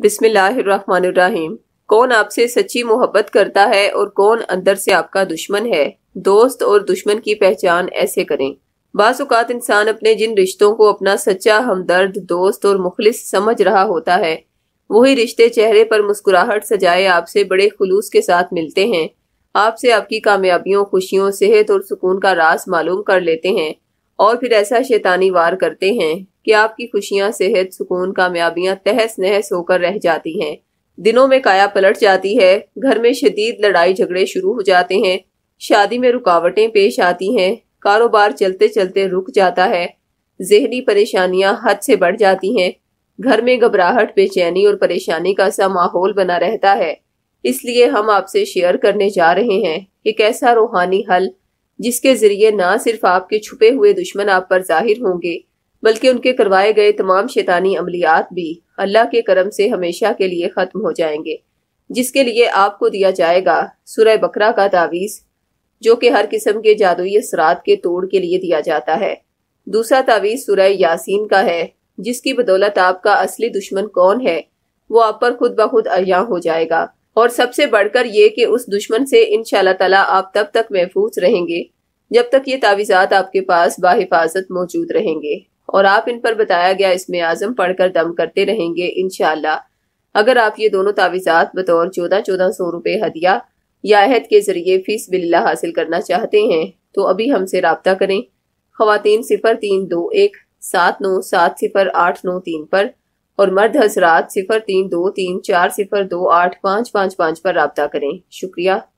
बिस्मिल्लाहिर्रहमानिर्रहीम कौन आपसे सच्ची मोहब्बत करता है और कौन अंदर से आपका दुश्मन है दोस्त और दुश्मन की पहचान ऐसे करें बात इंसान अपने जिन रिश्तों को अपना सच्चा हमदर्द दोस्त और मुखलिस समझ रहा होता है वही रिश्ते चेहरे पर मुस्कुराहट सजाए आपसे बड़े खुलूस के साथ मिलते हैं आपसे आपकी कामयाबियों खुशियों सेहत और सुकून का रास मालूम कर लेते हैं और फिर ऐसा शैतानी वार करते हैं कि आपकी खुशियां सेहत सुकून कामयाबियां तहस नहस होकर रह जाती हैं दिनों में काया पलट जाती है घर में शदीद लड़ाई झगड़े शुरू हो जाते हैं शादी में रुकावटें पेश आती हैं कारोबार चलते चलते रुक जाता है जहनी परेशानियां हद से बढ़ जाती हैं घर में घबराहट बेचैनी और परेशानी का सा माहौल बना रहता है इसलिए हम आपसे शेयर करने जा रहे हैं कि कैसा रूहानी हल जिसके जरिए ना सिर्फ आपके छुपे हुए दुश्मन आप पर जाहिर होंगे बल्कि उनके करवाए गए तमाम शैतानी अमलियात भी अल्लाह के करम से हमेशा के लिए ख़त्म हो जाएंगे जिसके लिए आपको दिया जाएगा सुरह बकरा का तावीज़ जो कि हर किस्म के जादुई असरात के तोड़ के लिए दिया जाता है दूसरा तावीज़ सुरह यासीन का है जिसकी बदौलत आपका असली दुश्मन कौन है वो आप पर खुद ब खुद अया हो जाएगा और सबसे बढ़कर ये कि उस दुश्मन से इन ताला आप तब तक महफूज रहेंगे जब तक ये तावीज़ात आपके पास बाहिफाजत मौजूद रहेंगे और आप इन पर बताया गया इसमें आज़म पढ़कर दम करते रहेंगे इन अगर आप ये दोनों तावीज़ात बतौर चौदह चौदह सौ रुपये हदिया या अहद के ज़रिए फ़ीस बिल्ला हासिल करना चाहते हैं तो अभी हमसे रबता करें ख़वातीन सिफर तीन दो एक सात नौ सात सिफर आठ नौ तीन पर और मर्द हजरात सिफर तीन दो तीन चार सिफर दो आठ पाँच पाँच पाँच पर रबता करें शुक्रिया